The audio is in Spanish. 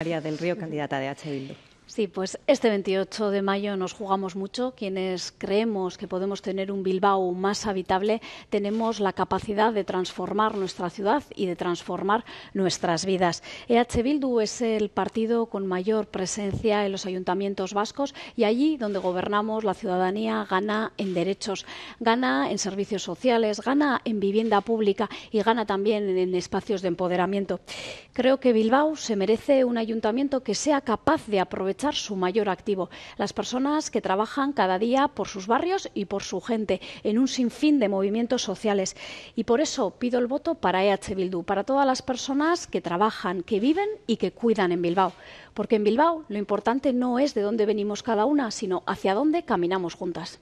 María del Río, candidata de H. Bildu. Sí, pues este 28 de mayo nos jugamos mucho. Quienes creemos que podemos tener un Bilbao más habitable, tenemos la capacidad de transformar nuestra ciudad y de transformar nuestras vidas. EH Bildu es el partido con mayor presencia en los ayuntamientos vascos y allí donde gobernamos la ciudadanía gana en derechos, gana en servicios sociales, gana en vivienda pública y gana también en espacios de empoderamiento. Creo que Bilbao se merece un ayuntamiento que sea capaz de aprovechar su mayor activo, las personas que trabajan cada día por sus barrios y por su gente, en un sinfín de movimientos sociales. Y por eso pido el voto para EH Bildu, para todas las personas que trabajan, que viven y que cuidan en Bilbao. Porque en Bilbao lo importante no es de dónde venimos cada una, sino hacia dónde caminamos juntas.